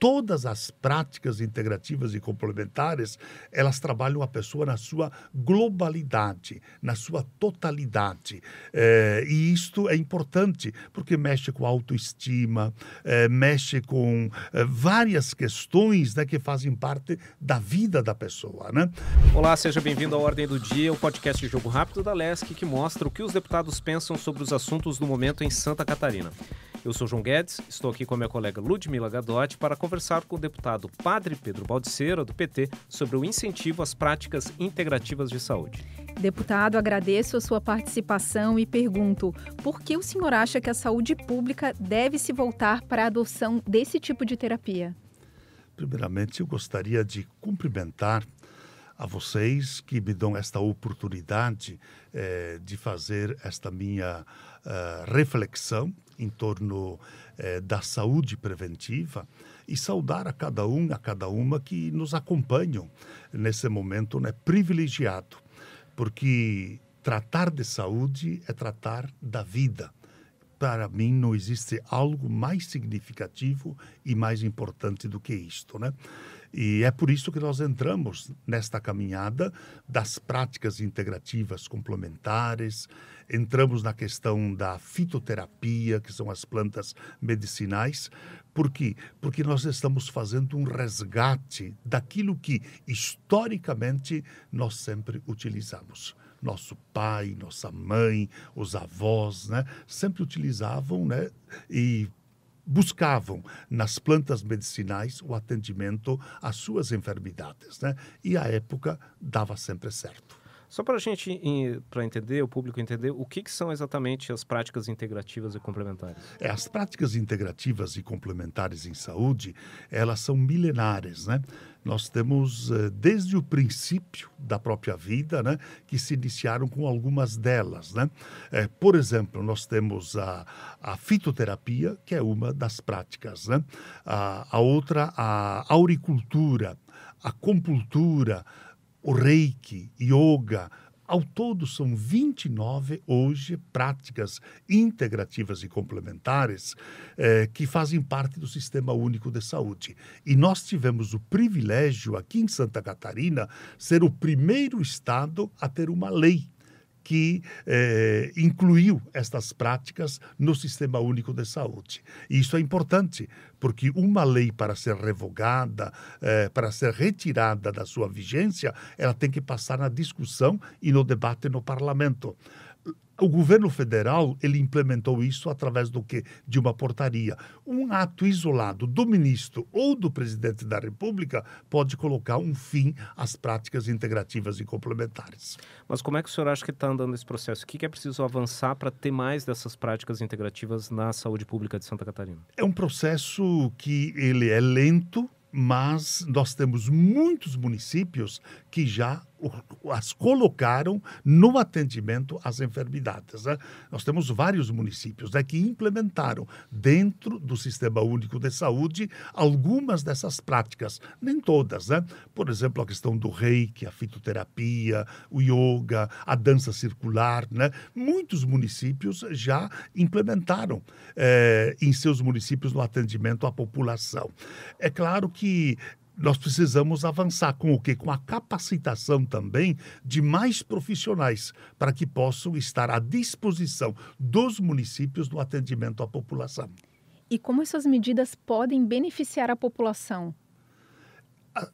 todas as práticas integrativas e complementares, elas trabalham a pessoa na sua globalidade, na sua totalidade. É, e isto é importante, porque mexe com a autoestima, é, mexe com é, várias questões né, que fazem parte da vida da pessoa. Né? Olá, seja bem-vindo à Ordem do Dia, o podcast de Jogo Rápido da LESC, que mostra o que os deputados pensam sobre os assuntos do momento em Santa Catarina. Eu sou João Guedes, estou aqui com a minha colega Ludmila Gadotti para conversar com o deputado Padre Pedro Baldiceira, do PT, sobre o incentivo às práticas integrativas de saúde. Deputado, agradeço a sua participação e pergunto: por que o senhor acha que a saúde pública deve se voltar para a adoção desse tipo de terapia? Primeiramente, eu gostaria de cumprimentar a vocês que me dão esta oportunidade eh, de fazer esta minha uh, reflexão em torno eh, da saúde preventiva e saudar a cada um, a cada uma que nos acompanham nesse momento né, privilegiado, porque tratar de saúde é tratar da vida para mim não existe algo mais significativo e mais importante do que isto, né? E é por isso que nós entramos nesta caminhada das práticas integrativas complementares, entramos na questão da fitoterapia, que são as plantas medicinais. Por quê? Porque nós estamos fazendo um resgate daquilo que historicamente nós sempre utilizamos nosso pai, nossa mãe, os avós, né, sempre utilizavam, né, e buscavam nas plantas medicinais o atendimento às suas enfermidades. Né? E a época dava sempre certo. Só para a gente para entender, o público entender, o que, que, são exatamente as práticas integrativas e complementares? É, as práticas integrativas e complementares em saúde, elas são milenares, né? Nós temos eh, desde o princípio da própria vida, né, que se iniciaram com algumas delas, né? É, por exemplo, nós temos a, a fitoterapia, que é uma das práticas, né? A, a outra, a auricultura, a compultura, o reiki, yoga, ao todo, são 29 hoje práticas integrativas e complementares eh, que fazem parte do Sistema Único de Saúde. E nós tivemos o privilégio, aqui em Santa Catarina, ser o primeiro estado a ter uma lei que eh, incluiu estas práticas no Sistema Único de Saúde. E isso é importante, porque uma lei para ser revogada, eh, para ser retirada da sua vigência, ela tem que passar na discussão e no debate no parlamento. O governo federal ele implementou isso através do que de uma portaria. Um ato isolado do ministro ou do presidente da República pode colocar um fim às práticas integrativas e complementares. Mas como é que o senhor acha que está andando esse processo? O que é preciso avançar para ter mais dessas práticas integrativas na saúde pública de Santa Catarina? É um processo que ele é lento, mas nós temos muitos municípios que já as colocaram no atendimento às enfermidades. Né? Nós temos vários municípios né, que implementaram dentro do Sistema Único de Saúde algumas dessas práticas, nem todas. Né? Por exemplo, a questão do reiki, a fitoterapia, o yoga, a dança circular. Né? Muitos municípios já implementaram eh, em seus municípios no atendimento à população. É claro que nós precisamos avançar com o quê? Com a capacitação também de mais profissionais para que possam estar à disposição dos municípios no atendimento à população. E como essas medidas podem beneficiar a população? Ah,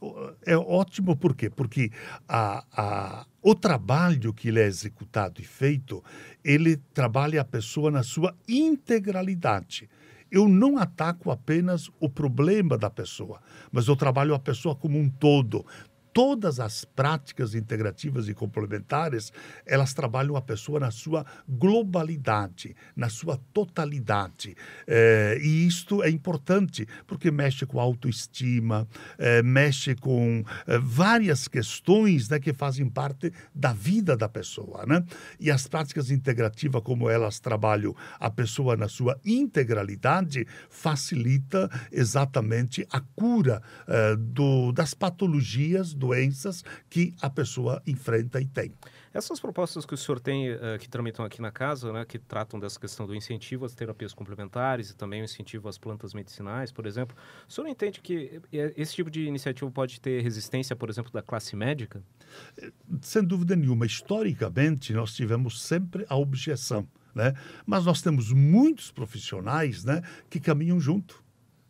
é ótimo, por quê? Porque a, a, o trabalho que ele é executado e feito, ele trabalha a pessoa na sua integralidade eu não ataco apenas o problema da pessoa, mas eu trabalho a pessoa como um todo, todas as práticas integrativas e complementares, elas trabalham a pessoa na sua globalidade, na sua totalidade. É, e isto é importante, porque mexe com a autoestima, é, mexe com é, várias questões né, que fazem parte da vida da pessoa. Né? E as práticas integrativas, como elas trabalham a pessoa na sua integralidade, facilita exatamente a cura é, do, das patologias do doenças que a pessoa enfrenta e tem. Essas propostas que o senhor tem, uh, que tramitam aqui na casa, né, que tratam dessa questão do incentivo às terapias complementares e também o incentivo às plantas medicinais, por exemplo, o senhor entende que eh, eh, esse tipo de iniciativa pode ter resistência, por exemplo, da classe médica? Sem dúvida nenhuma. Historicamente, nós tivemos sempre a objeção. Né? Mas nós temos muitos profissionais né, que caminham junto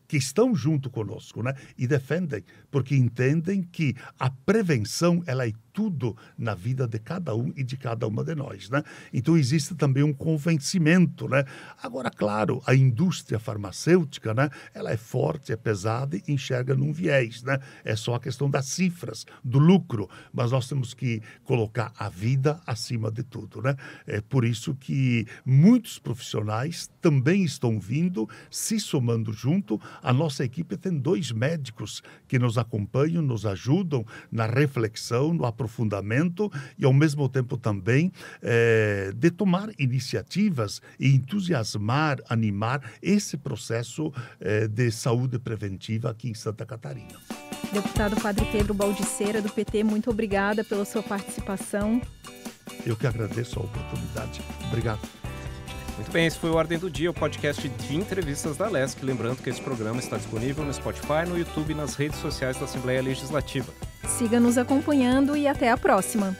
que estão junto conosco né? e defendem, porque entendem que a prevenção ela é tudo na vida de cada um e de cada uma de nós, né? Então existe também um convencimento, né? Agora, claro, a indústria farmacêutica, né? Ela é forte, é pesada e enxerga num viés, né? É só a questão das cifras, do lucro, mas nós temos que colocar a vida acima de tudo, né? É por isso que muitos profissionais também estão vindo, se somando junto. A nossa equipe tem dois médicos que nos acompanham, nos ajudam na reflexão, no aprofundamento aprofundamento e, ao mesmo tempo, também é, de tomar iniciativas e entusiasmar, animar esse processo é, de saúde preventiva aqui em Santa Catarina. Deputado Padre Pedro Baldiceira, do PT, muito obrigada pela sua participação. Eu que agradeço a oportunidade. Obrigado. Muito bem, esse foi o Ordem do Dia, o podcast de entrevistas da LESC. Lembrando que esse programa está disponível no Spotify, no YouTube e nas redes sociais da Assembleia Legislativa. Siga nos acompanhando e até a próxima!